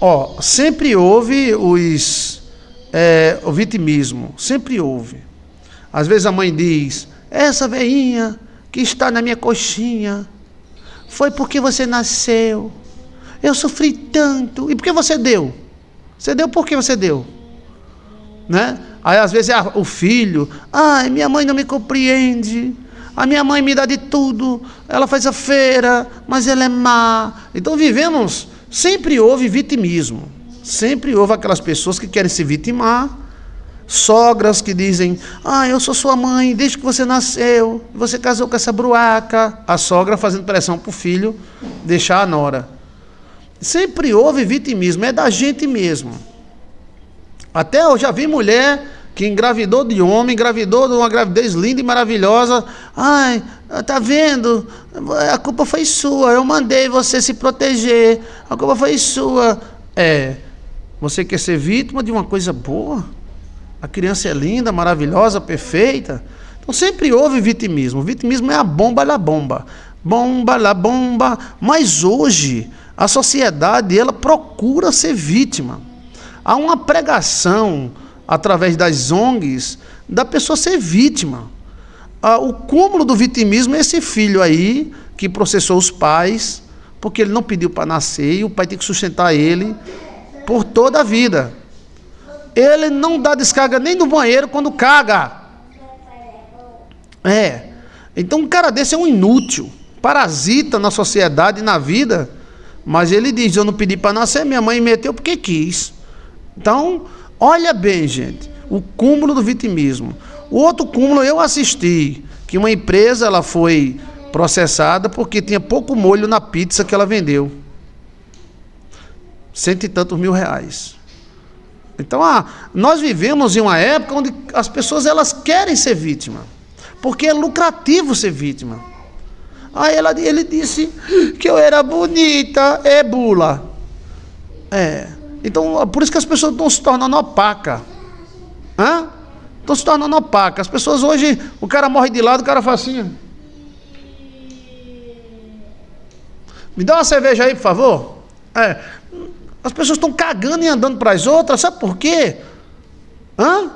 Ó, sempre houve os é, o vitimismo, sempre houve. Às vezes a mãe diz: essa veinha que está na minha coxinha foi porque você nasceu. Eu sofri tanto. E por que você deu? Você deu por que você deu? Né? Aí às vezes o filho, ai, minha mãe não me compreende. A minha mãe me dá de tudo. Ela faz a feira, mas ela é má. Então vivemos Sempre houve vitimismo. Sempre houve aquelas pessoas que querem se vitimar. Sogras que dizem: Ah, eu sou sua mãe desde que você nasceu, você casou com essa bruaca. A sogra fazendo pressão para o filho deixar a nora. Sempre houve vitimismo, é da gente mesmo. Até eu já vi mulher que engravidou de homem, engravidou de uma gravidez linda e maravilhosa. Ai, tá vendo? A culpa foi sua. Eu mandei você se proteger. A culpa foi sua. É. Você quer ser vítima de uma coisa boa? A criança é linda, maravilhosa, perfeita. Então sempre houve vitimismo. O vitimismo é a bomba da bomba. Bomba lá bomba. Mas hoje a sociedade ela procura ser vítima. Há uma pregação através das ONGs, da pessoa ser vítima. Ah, o cúmulo do vitimismo é esse filho aí que processou os pais, porque ele não pediu para nascer e o pai tem que sustentar ele por toda a vida. Ele não dá descarga nem no banheiro quando caga. É. Então um cara desse é um inútil, parasita na sociedade e na vida, mas ele diz: Eu não pedi para nascer, minha mãe meteu porque quis. Então, Olha bem, gente, o cúmulo do vitimismo. O outro cúmulo eu assisti, que uma empresa ela foi processada porque tinha pouco molho na pizza que ela vendeu. Cento e tantos mil reais. Então, ah, nós vivemos em uma época onde as pessoas elas querem ser vítima, porque é lucrativo ser vítima. Aí ela, ele disse que eu era bonita, é bula. É. Então, é por isso que as pessoas estão se tornando opacas. Hã? Estão se tornando opacas. As pessoas hoje, o cara morre de lado, o cara faz assim. Me dá uma cerveja aí, por favor. É. As pessoas estão cagando e andando para as outras, sabe por quê? Hã?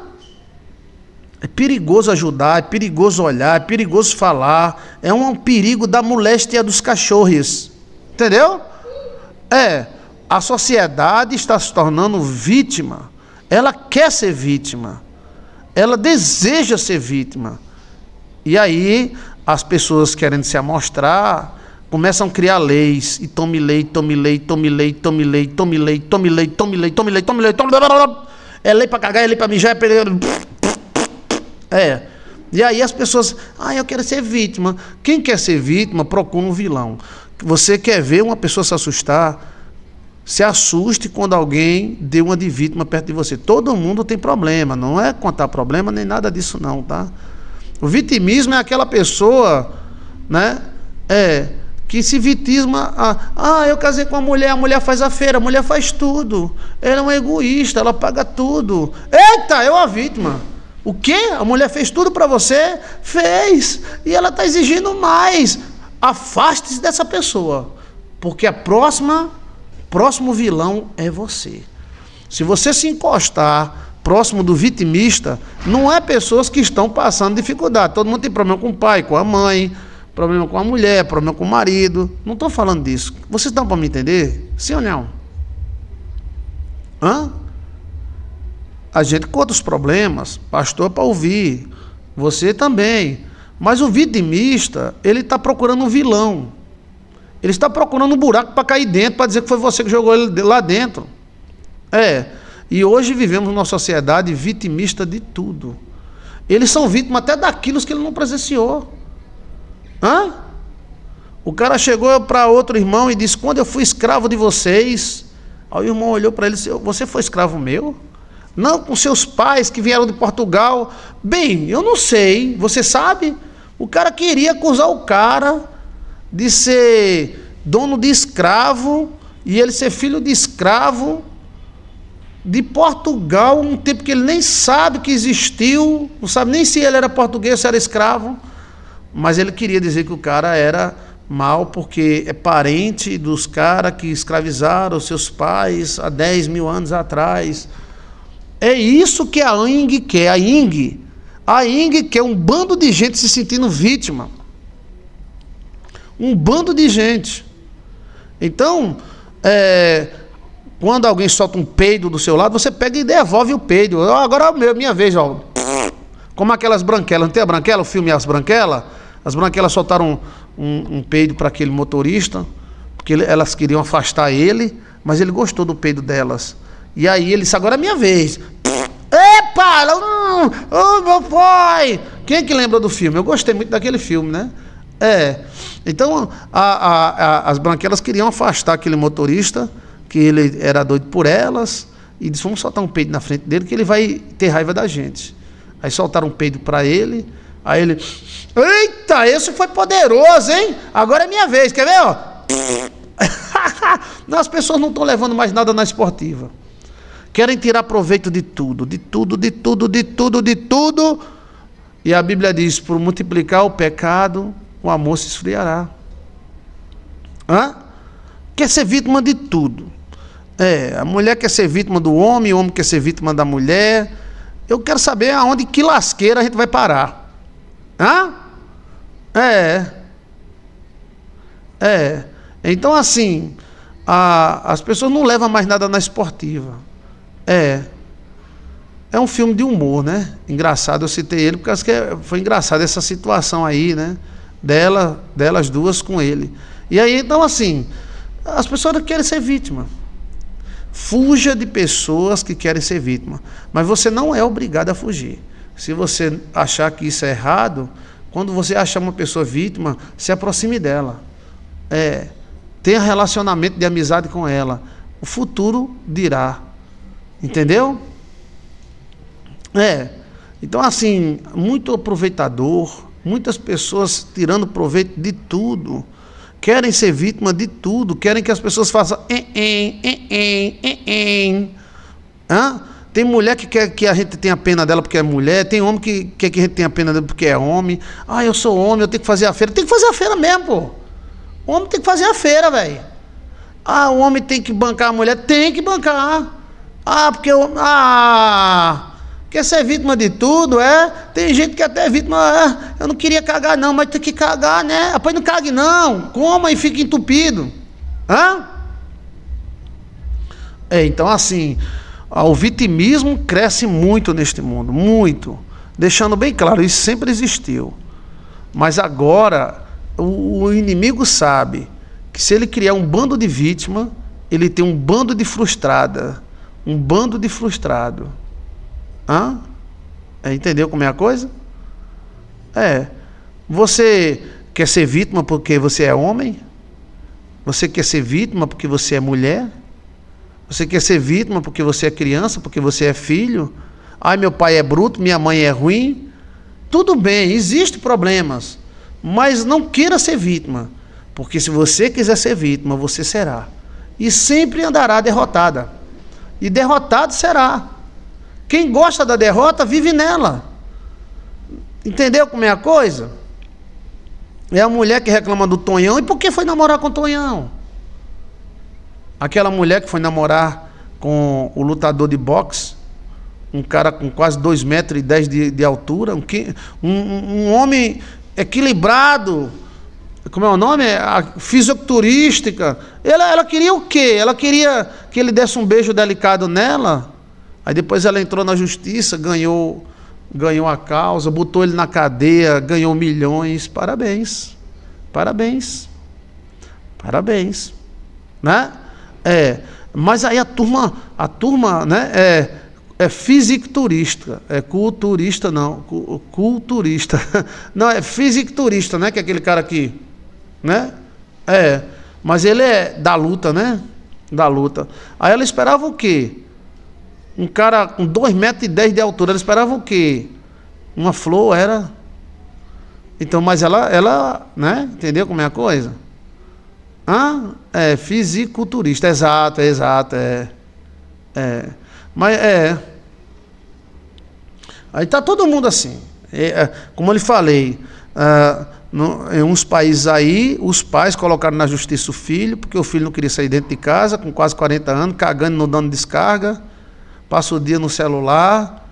É perigoso ajudar, é perigoso olhar, é perigoso falar. É um perigo da moléstia dos cachorros. Entendeu? É. A sociedade está se tornando vítima. Ela quer ser vítima. Ela deseja ser vítima. E aí as pessoas querendo se amostrar começam a criar leis e tome lei, tome lei, tome lei, tome lei, tome lei, tome lei, tome lei, tome lei, tome lei, tome lei. É lei para cagar, é lei para mijar, é É. E aí as pessoas, ah, eu quero ser vítima. Quem quer ser vítima, procura um vilão. Você quer ver uma pessoa se assustar? se assuste quando alguém deu uma de vítima perto de você. Todo mundo tem problema, não é contar problema nem nada disso não, tá? O vitimismo é aquela pessoa, né? É, que se vitima a, ah, eu casei com a mulher, a mulher faz a feira, a mulher faz tudo. Ela é uma egoísta, ela paga tudo. Eita, eu é a vítima. O quê? A mulher fez tudo para você? Fez. E ela está exigindo mais. Afaste-se dessa pessoa. Porque a próxima próximo vilão é você. Se você se encostar próximo do vitimista, não é pessoas que estão passando dificuldade. Todo mundo tem problema com o pai, com a mãe, problema com a mulher, problema com o marido. Não estou falando disso. Vocês estão para me entender? Sim ou não? Hã? A gente conta os problemas, pastor para ouvir, você também. Mas o vitimista, ele está procurando um vilão. Ele está procurando um buraco para cair dentro, para dizer que foi você que jogou ele lá dentro. É. E hoje vivemos numa sociedade vitimista de tudo. Eles são vítimas até daquilo que ele não presenciou. Hã? O cara chegou para outro irmão e disse: Quando eu fui escravo de vocês. Aí o irmão olhou para ele e disse: Você foi escravo meu? Não, com seus pais que vieram de Portugal. Bem, eu não sei. Você sabe? O cara queria acusar o cara de ser dono de escravo e ele ser filho de escravo de Portugal, um tempo que ele nem sabe que existiu, não sabe nem se ele era português, se era escravo, mas ele queria dizer que o cara era mal porque é parente dos caras que escravizaram seus pais há 10 mil anos atrás. É isso que a Ing quer, a Ing. A Ing quer um bando de gente se sentindo vítima. Um bando de gente. Então, é, quando alguém solta um peido do seu lado, você pega e devolve o peido. agora é minha vez, ó. Como aquelas branquelas, não tem a branquela, o filme é As Branquelas? As branquelas soltaram um, um, um peido para aquele motorista, porque ele, elas queriam afastar ele, mas ele gostou do peido delas. E aí ele disse, agora é minha vez. Epa! Hum, oh, meu pai! Quem é que lembra do filme? Eu gostei muito daquele filme, né? É. Então, a, a, a, as branquelas queriam afastar aquele motorista, que ele era doido por elas, e disse: vamos soltar um peido na frente dele, que ele vai ter raiva da gente. Aí soltaram um peido para ele. Aí ele. Eita, esse foi poderoso, hein? Agora é minha vez, quer ver? Ó? não, as pessoas não estão levando mais nada na esportiva. Querem tirar proveito de tudo, de tudo, de tudo, de tudo, de tudo. E a Bíblia diz: por multiplicar o pecado, o amor se esfriará. Hã? Quer ser vítima de tudo. É, a mulher quer ser vítima do homem, o homem quer ser vítima da mulher. Eu quero saber aonde que lasqueira a gente vai parar. Hã? É. É. Então, assim, a, as pessoas não levam mais nada na esportiva. É. É um filme de humor, né? Engraçado, eu citei ele porque acho que é, foi engraçado essa situação aí, né? dela, delas duas com ele. E aí, então, assim, as pessoas querem ser vítima. Fuja de pessoas que querem ser vítima. Mas você não é obrigado a fugir. Se você achar que isso é errado, quando você achar uma pessoa vítima, se aproxime dela. É, tenha relacionamento de amizade com ela. O futuro dirá. Entendeu? É. Então, assim, muito aproveitador, muitas pessoas tirando proveito de tudo, querem ser vítima de tudo, querem que as pessoas façam. Em, em, em, em, em, Hã? Tem mulher que quer que a gente tenha pena dela porque é mulher, tem homem que quer que a gente tenha pena dela porque é homem. Ah, eu sou homem, eu tenho que fazer a feira. Tem que fazer a feira mesmo, pô. O homem tem que fazer a feira, velho. Ah, o homem tem que bancar a mulher, tem que bancar. Ah, porque o. homem. Ah! Porque ser vítima de tudo é. Tem gente que até é vítima. É, eu não queria cagar, não, mas tem que cagar, né? Rapaz, ah, não cague, não. Coma e fique entupido. Hã? É, então, assim, o vitimismo cresce muito neste mundo, muito. Deixando bem claro, isso sempre existiu. Mas agora, o, o inimigo sabe que se ele criar um bando de vítima, ele tem um bando de frustrada. Um bando de frustrado. Hã? É, entendeu como é a coisa? É. Você quer ser vítima porque você é homem? Você quer ser vítima porque você é mulher? Você quer ser vítima porque você é criança, porque você é filho? Ai, meu pai é bruto, minha mãe é ruim. Tudo bem, existem problemas, mas não queira ser vítima, porque se você quiser ser vítima, você será. E sempre andará derrotada. E derrotado será. Quem gosta da derrota vive nela. Entendeu como é a coisa? É a mulher que reclama do Tonhão. E por que foi namorar com o Tonhão? Aquela mulher que foi namorar com o lutador de boxe, um cara com quase 2,10 metros e dez de, de, altura, um, um, um homem equilibrado, como é o nome? A Ela, ela queria o quê? Ela queria que ele desse um beijo delicado nela? Aí depois ela entrou na justiça, ganhou, ganhou a causa, botou ele na cadeia, ganhou milhões. Parabéns. Parabéns. Parabéns. Né? É, mas aí a turma, a turma, né, é, é fisiculturista, é culturista não, culturista. Não, é fisiculturista, né, que é aquele cara aqui, né? É, mas ele é da luta, né? Da luta. Aí ela esperava o quê? Um cara com dois metros e dez de altura, ela esperava o quê? Uma flor era. Então, mas ela, ela, né? Entendeu como é a coisa? Hã? É, fisiculturista, exato, é, exato, é. É. Mas é. Aí tá todo mundo assim. É, é como eu lhe falei, no, em uns países aí, os pais colocaram na justiça o filho, porque o filho não queria sair dentro de casa, com quase 40 anos, cagando, não dando descarga passa o dia no celular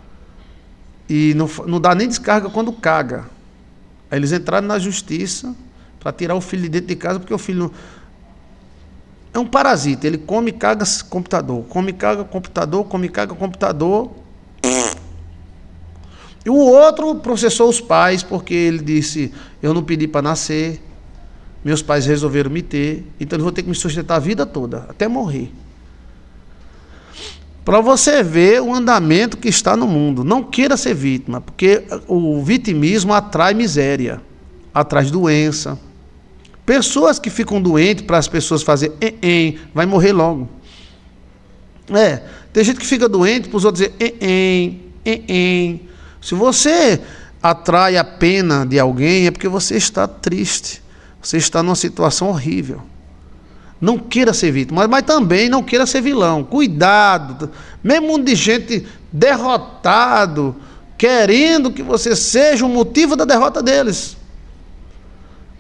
e não, não dá nem descarga quando caga. Aí eles entraram na justiça para tirar o filho de dentro de casa, porque o filho é um parasita. Ele come, caga computador, come, caga computador, come, caga computador. E o outro processou os pais porque ele disse: Eu não pedi para nascer, meus pais resolveram me ter, então eu vou ter que me sustentar a vida toda, até morrer para você ver o andamento que está no mundo. Não queira ser vítima, porque o vitimismo atrai miséria, atrai doença. Pessoas que ficam doentes para as pessoas fazerem, vai morrer logo. É, tem gente que fica doente para os outros dizer, em, em, em. Se você atrai a pena de alguém, é porque você está triste, você está numa situação horrível. Não queira ser vítima, mas também não queira ser vilão. Cuidado. Mesmo de gente derrotado, querendo que você seja o motivo da derrota deles.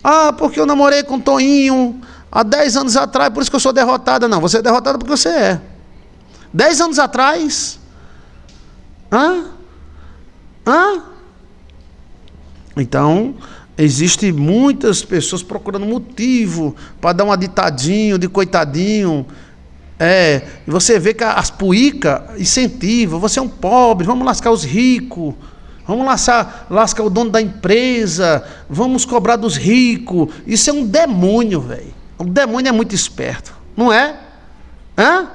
Ah, porque eu namorei com Toinho há 10 anos atrás, por isso que eu sou derrotada. Não, você é derrotada porque você é. 10 anos atrás. Hã? Hã? Então, Existem muitas pessoas procurando motivo para dar uma ditadinho, de coitadinho. É, você vê que as puicas incentivam, você é um pobre, vamos lascar os ricos. Vamos lascar, lascar o dono da empresa, vamos cobrar dos ricos. Isso é um demônio, velho. O demônio é muito esperto, não é? Hã?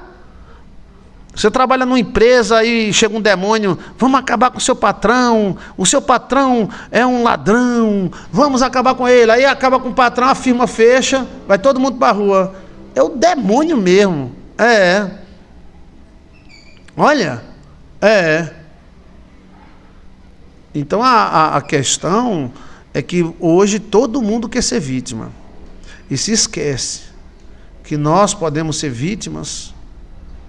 Você trabalha numa empresa e chega um demônio, vamos acabar com o seu patrão, o seu patrão é um ladrão, vamos acabar com ele. Aí acaba com o patrão, a firma fecha, vai todo mundo para a rua. É o demônio mesmo. É. Olha, é. Então a, a, a questão é que hoje todo mundo quer ser vítima. E se esquece que nós podemos ser vítimas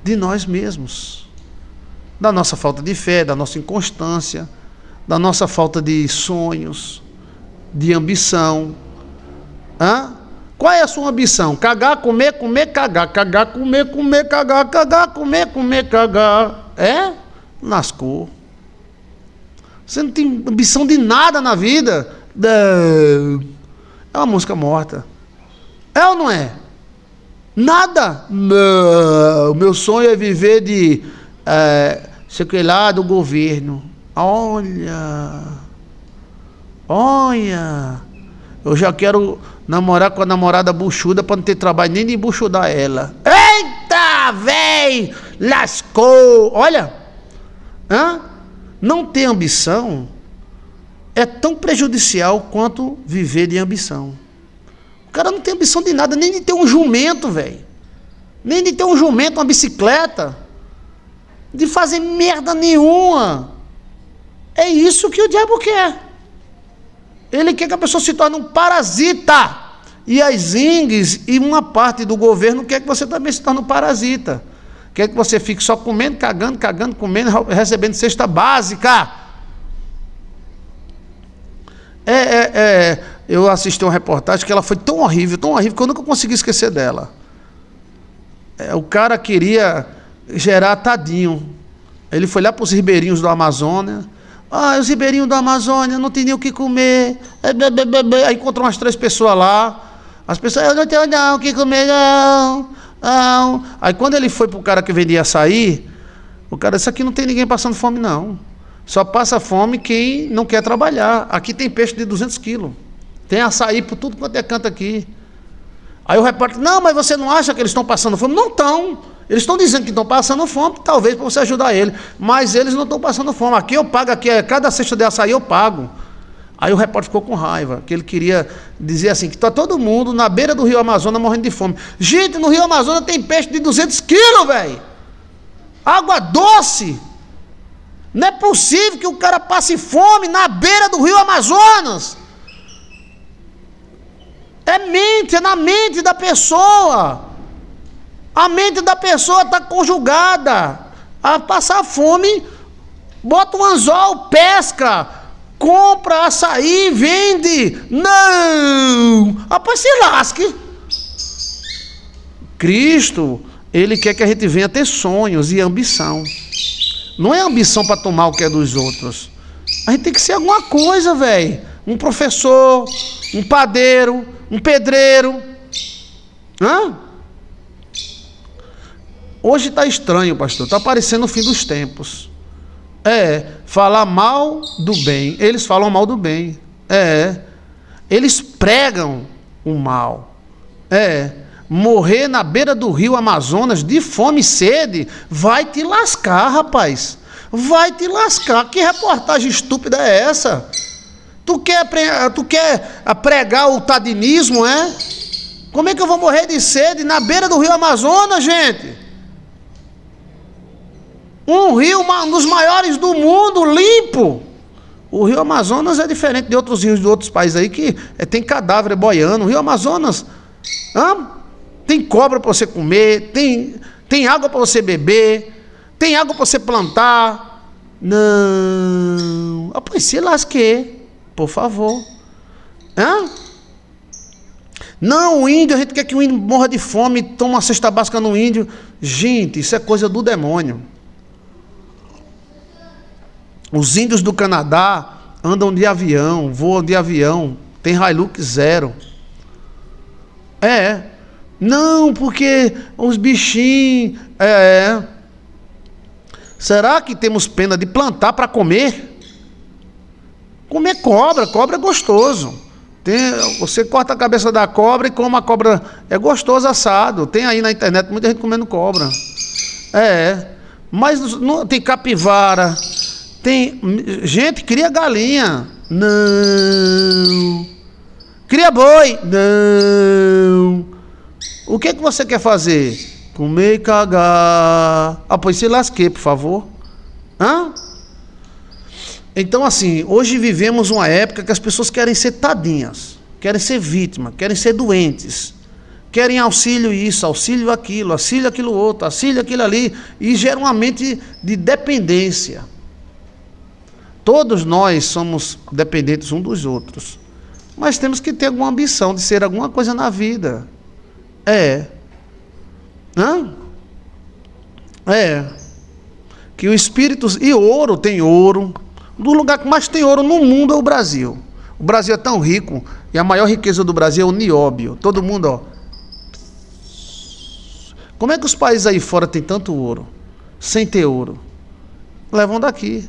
de nós mesmos, da nossa falta de fé, da nossa inconstância, da nossa falta de sonhos, de ambição. Hã? Qual é a sua ambição? Cagar, comer, comer, cagar, cagar, comer, comer, cagar, cagar, comer, comer, cagar. É? Nascou. Você não tem ambição de nada na vida. É uma música morta. É ou não é? Nada. O meu sonho é viver de é, sei que lá do governo. Olha, olha, eu já quero namorar com a namorada buchuda para não ter trabalho nem de buchudar ela. Eita, véi, lascou. Olha, hã? não ter ambição é tão prejudicial quanto viver de ambição cara não tem ambição de nada, nem de ter um jumento, velho. Nem de ter um jumento, uma bicicleta. De fazer merda nenhuma. É isso que o diabo quer. Ele quer que a pessoa se torne um parasita. E as ingues e uma parte do governo quer que você também se torne um parasita. Quer que você fique só comendo, cagando, cagando, comendo, recebendo cesta básica. É, é, é eu assisti uma reportagem que ela foi tão horrível, tão horrível, que eu nunca consegui esquecer dela. É, o cara queria gerar tadinho. Ele foi lá para os ribeirinhos do Amazônia. Ah, os ribeirinhos do Amazônia não tem nem o que comer. É, Aí encontrou umas três pessoas lá. As pessoas, eu não tenho não o que comer, não. não. Aí quando ele foi para o cara que vendia açaí, o cara disse, aqui não tem ninguém passando fome, não. Só passa fome quem não quer trabalhar. Aqui tem peixe de 200 quilos. Tem açaí por tudo quanto é canto aqui. Aí o repórter, não, mas você não acha que eles estão passando fome? Não estão. Eles estão dizendo que estão passando fome, talvez para você ajudar eles. Mas eles não estão passando fome. Aqui eu pago, aqui é, cada cesta de açaí eu pago. Aí o repórter ficou com raiva, que ele queria dizer assim, que está todo mundo na beira do rio Amazonas morrendo de fome. Gente, no rio Amazonas tem peixe de 200 quilos, velho. Água doce. Não é possível que o cara passe fome na beira do rio Amazonas. É mente, é na mente da pessoa. A mente da pessoa está conjugada. A passar fome, bota um anzol, pesca, compra açaí, vende. Não! Rapaz, se lasque. Cristo, ele quer que a gente venha ter sonhos e ambição. Não é ambição para tomar o que é dos outros. A gente tem que ser alguma coisa, velho um professor, um padeiro, um pedreiro. Hã? Hoje está estranho, pastor. Está parecendo o fim dos tempos. É, falar mal do bem. Eles falam mal do bem. É. Eles pregam o mal. É. Morrer na beira do rio Amazonas de fome e sede vai te lascar, rapaz. Vai te lascar. Que reportagem estúpida é essa? Tu quer, tu quer pregar o tadinismo, é? Como é que eu vou morrer de sede na beira do rio Amazonas, gente? Um rio, um dos maiores do mundo, limpo. O rio Amazonas é diferente de outros rios de outros países aí que é, tem cadáver é boiando. O rio Amazonas hã? tem cobra para você comer, tem, tem água para você beber, tem água para você plantar. Não. Ah, pois se lasquei. Por favor. Hã? Não, o índio, a gente quer que o índio morra de fome, toma uma cesta básica no índio. Gente, isso é coisa do demônio. Os índios do Canadá andam de avião, voam de avião, tem Hilux zero. É. Não, porque os bichinhos. É. é. Será que temos pena de plantar para comer? Comer cobra, cobra é gostoso. Tem, você corta a cabeça da cobra e come a cobra. É gostoso assado. Tem aí na internet muita gente comendo cobra. É. Mas não, tem capivara. Tem. Gente, cria galinha. Não. Cria boi. Não. O que, é que você quer fazer? Comer e cagar. Ah, pois se lasque, por favor. Hã? Então, assim, hoje vivemos uma época que as pessoas querem ser tadinhas, querem ser vítima, querem ser doentes, querem auxílio isso, auxílio aquilo, auxílio aquilo outro, auxílio aquilo ali, e gera uma mente de dependência. Todos nós somos dependentes um dos outros, mas temos que ter alguma ambição de ser alguma coisa na vida. É. Hã? É. Que o espírito. E ouro tem ouro do lugar que mais tem ouro no mundo é o Brasil. O Brasil é tão rico e a maior riqueza do Brasil é o nióbio. Todo mundo, ó. Como é que os países aí fora têm tanto ouro? Sem ter ouro. Levam daqui.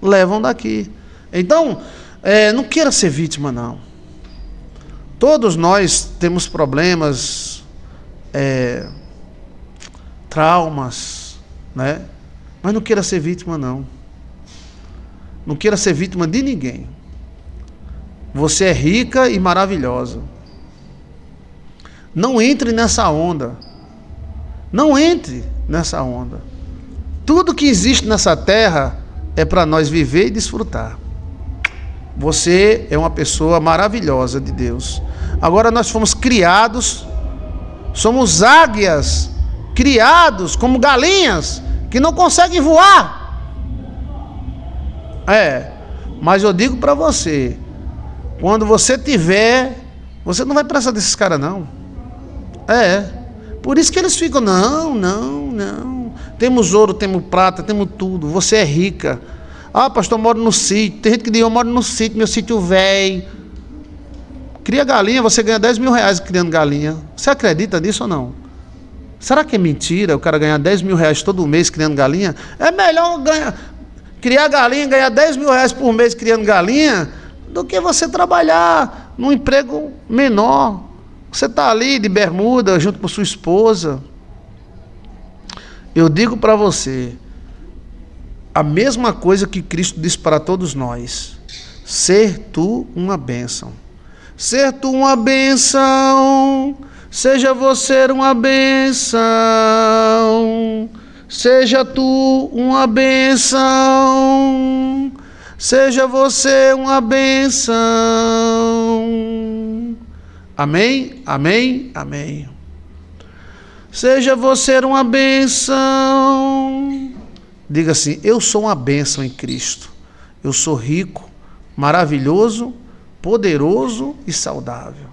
Levam daqui. Então, é, não queira ser vítima, não. Todos nós temos problemas, é, traumas, né? Mas não queira ser vítima, não. Não queira ser vítima de ninguém. Você é rica e maravilhosa. Não entre nessa onda. Não entre nessa onda. Tudo que existe nessa terra é para nós viver e desfrutar. Você é uma pessoa maravilhosa de Deus. Agora nós fomos criados, somos águias, criados como galinhas que não conseguem voar. É. Mas eu digo para você, quando você tiver, você não vai precisar desses caras não. É. Por isso que eles ficam, não, não, não. Temos ouro, temos prata, temos tudo. Você é rica. Ah, pastor, eu moro no sítio. Tem gente que diz, eu moro no sítio, meu sítio velho. Cria galinha, você ganha 10 mil reais criando galinha. Você acredita nisso ou não? Será que é mentira o cara ganhar 10 mil reais todo mês criando galinha? É melhor ganhar. Criar galinha, ganhar 10 mil reais por mês criando galinha, do que você trabalhar num emprego menor. Você está ali de bermuda junto com sua esposa. Eu digo para você, a mesma coisa que Cristo disse para todos nós: ser tu uma bênção. Ser tu uma bênção, seja você uma bênção. Seja tu uma benção. Seja você uma benção. Amém? Amém? Amém. Seja você uma benção. Diga assim: Eu sou uma benção em Cristo. Eu sou rico, maravilhoso, poderoso e saudável.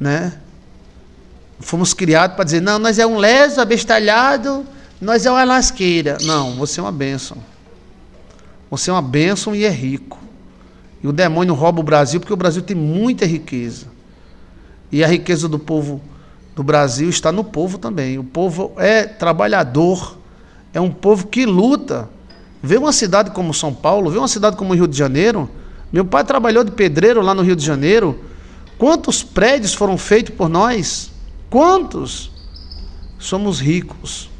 Né? Fomos criados para dizer: Não, nós é um leso, abestalhado, nós é uma lasqueira. Não, você é uma bênção. Você é uma bênção e é rico. E o demônio rouba o Brasil porque o Brasil tem muita riqueza. E a riqueza do povo do Brasil está no povo também. O povo é trabalhador, é um povo que luta. Vê uma cidade como São Paulo, vê uma cidade como Rio de Janeiro. Meu pai trabalhou de pedreiro lá no Rio de Janeiro. Quantos prédios foram feitos por nós? Quantos? Somos ricos.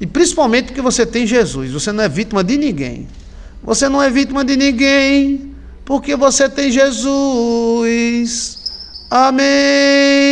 E principalmente porque você tem Jesus, você não é vítima de ninguém. Você não é vítima de ninguém, porque você tem Jesus. Amém.